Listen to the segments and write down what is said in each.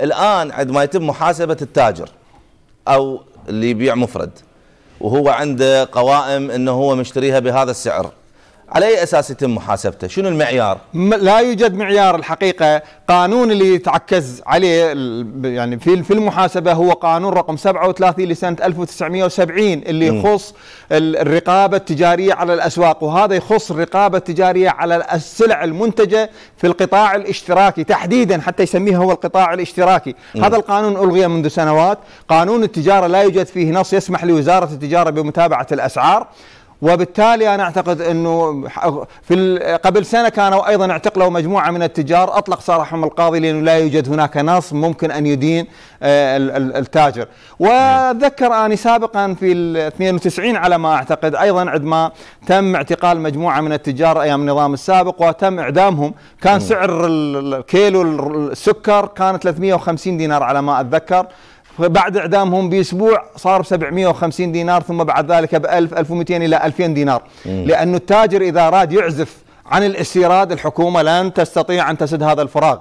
الآن عندما يتم محاسبة التاجر أو اللي يبيع مفرد وهو عنده قوائم أنه هو مشتريها بهذا السعر على اي اساس يتم محاسبته؟ شنو المعيار؟ لا يوجد معيار الحقيقه، قانون اللي يتعكز عليه يعني في في المحاسبه هو قانون رقم 37 لسنه 1970 اللي يخص الرقابه التجاريه على الاسواق، وهذا يخص الرقابه التجاريه على السلع المنتجه في القطاع الاشتراكي تحديدا حتى يسميها هو القطاع الاشتراكي، م. هذا القانون الغي منذ سنوات، قانون التجاره لا يوجد فيه نص يسمح لوزاره التجاره بمتابعه الاسعار، وبالتالي انا اعتقد انه في قبل سنه كانوا ايضا اعتقلوا مجموعه من التجار اطلق سراحهم القاضي لانه لا يوجد هناك نص ممكن ان يدين آه، التاجر واتذكر اني سابقا في ال 92 على ما اعتقد ايضا عندما تم اعتقال مجموعه من التجار ايام النظام السابق وتم اعدامهم كان سعر الكيلو السكر كان 350 دينار على ما اتذكر بعد اعدامهم باسبوع صار ب 750 دينار ثم بعد ذلك ب 1000 1200 الى 2000 دينار لانه التاجر اذا راد يعزف عن الاستيراد الحكومه لن تستطيع ان تسد هذا الفراغ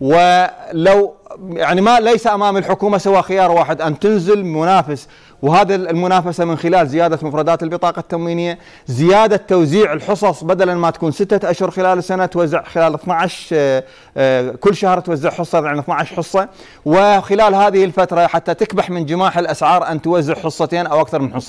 ولو يعني ما ليس امام الحكومه سوى خيار واحد ان تنزل منافس وهذا المنافسه من خلال زياده مفردات البطاقه التموينيه، زياده توزيع الحصص بدلا ما تكون سته اشهر خلال السنه توزع خلال 12 آه، آه، كل شهر توزع حصه يعني 12 حصه وخلال هذه الفتره حتى تكبح من جماح الاسعار ان توزع حصتين او اكثر من حصتين.